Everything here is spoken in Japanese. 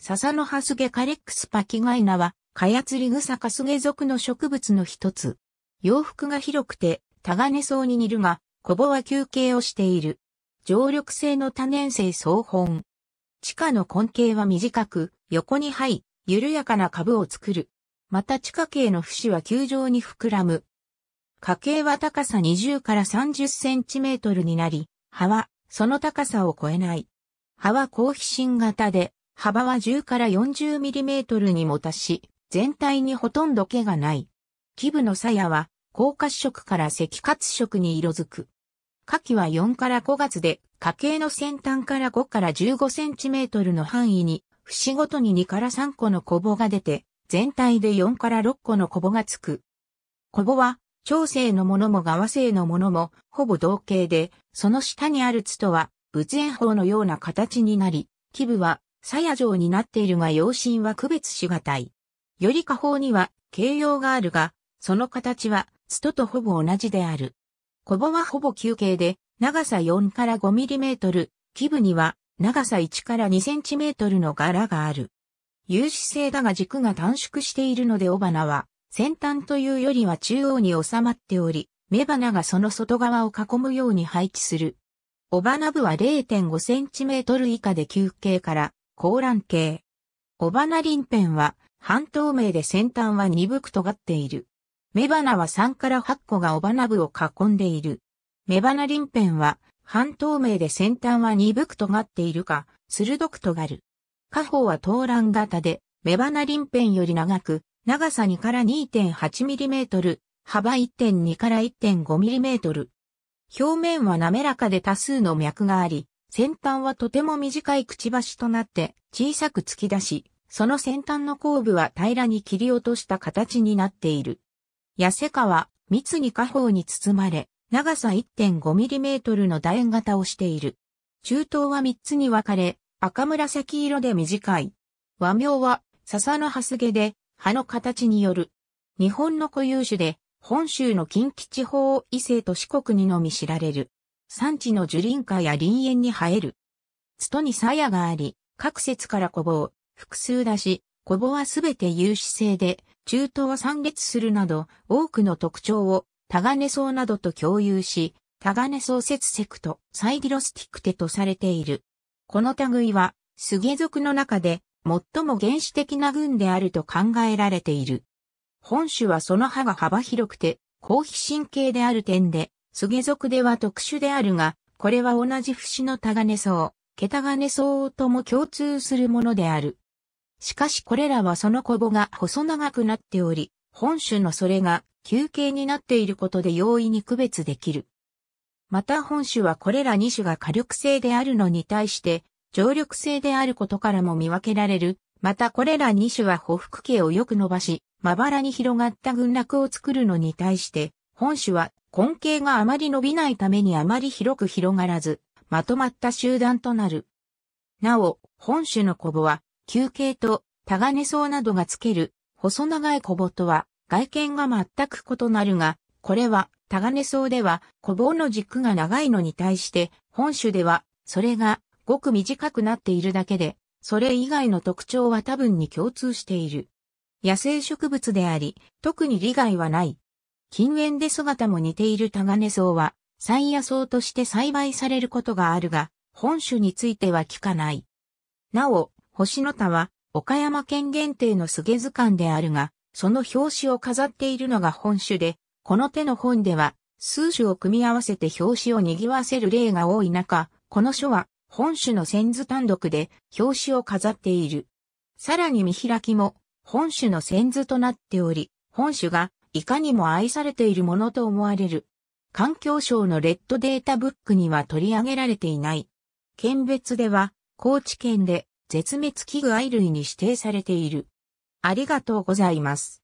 笹の葉スゲカレックスパキガイナは、カヤツリグサカスゲ属の植物の一つ。洋服が広くて、タガネソに似るが、コボは休憩をしている。常緑性の多年生草本。地下の根茎は短く、横に這い、緩やかな株を作る。また地下茎の節は球状に膨らむ。花茎は高さ20から30センチメートルになり、葉はその高さを超えない。葉は高皮心型で、幅は10から 40mm にも達し、全体にほとんど毛がない。基部の鞘は、高褐色から赤褐色に色づく。夏季は4から5月で、家計の先端から5から15センチメートルの範囲に、節ごとに2から3個のコボが出て、全体で4から6個のコボがつく。コボは、長生のものも側生のものも、ほぼ同型で、その下にあるツとは、仏炎法のような形になり、基部は鞘状になっているが養心は区別しがたい。より下方には形容があるが、その形は、ストとほぼ同じである。コボはほぼ球形で、長さ4から5ミリメートル、基部には、長さ1から2センチメートルの柄がある。有刺性だが軸が短縮しているので尾花は、先端というよりは中央に収まっており、雌花がその外側を囲むように配置する。尾花部は0.5センチメートル以下で球形から高蘭系。尾花鱗片は半透明で先端は鈍く尖っている。雌花は3から8個が尾花部を囲んでいる。雌花鱗片は半透明で先端は鈍く尖っているか、鋭く尖る。下方は頭蘭型で、雌花鱗片より長く、長さ2から 2.8mm、幅1.2から 1.5mm。表面は滑らかで多数の脈があり、先端はとても短いくちばしとなって小さく突き出し、その先端の後部は平らに切り落とした形になっている。痩せかは密に下方に包まれ、長さ 1.5mm の楕円型をしている。中東は3つに分かれ、赤紫色で短い。和名は笹の蓮毛で、葉の形による。日本の固有種で、本州の近畿地方を異性と四国にのみ知られる。山地の樹林下や林園に生える。つとに鞘があり、各節から小を複数だし、小棒はすべて有志性で、中東は散列するなど、多くの特徴を、タガネソウなどと共有し、タガネソウ節セクト、サイディロスティクテとされている。この類は、スゲ属の中で、最も原始的な群であると考えられている。本種はその歯が幅広くて、高皮神経である点で、スゲ属では特殊であるが、これは同じ節のタガネソウ、ケタガネソウとも共通するものである。しかしこれらはそのコボが細長くなっており、本種のそれが休憩になっていることで容易に区別できる。また本種はこれら2種が火力性であるのに対して、常緑性であることからも見分けられる。またこれら2種は補服系をよく伸ばし、まばらに広がった群落を作るのに対して、本種は根茎があまり伸びないためにあまり広く広がらず、まとまった集団となる。なお、本種のコボは、球形とタガネソウなどがつける、細長いコボとは、外見が全く異なるが、これは、タガネソウでは、コボの軸が長いのに対して、本種では、それが、ごく短くなっているだけで、それ以外の特徴は多分に共通している。野生植物であり、特に利害はない。近縁で姿も似ているタガネソウは、山野草として栽培されることがあるが、本種については聞かない。なお、星の田は、岡山県限定の菅図鑑であるが、その表紙を飾っているのが本種で、この手の本では、数種を組み合わせて表紙を賑わせる例が多い中、この書は、本種の先図単独で表紙を飾っている。さらに見開きも、本種の先図となっており、本種がいかにも愛されているものと思われる。環境省のレッドデータブックには取り上げられていない。県別では、高知県で絶滅危惧愛類に指定されている。ありがとうございます。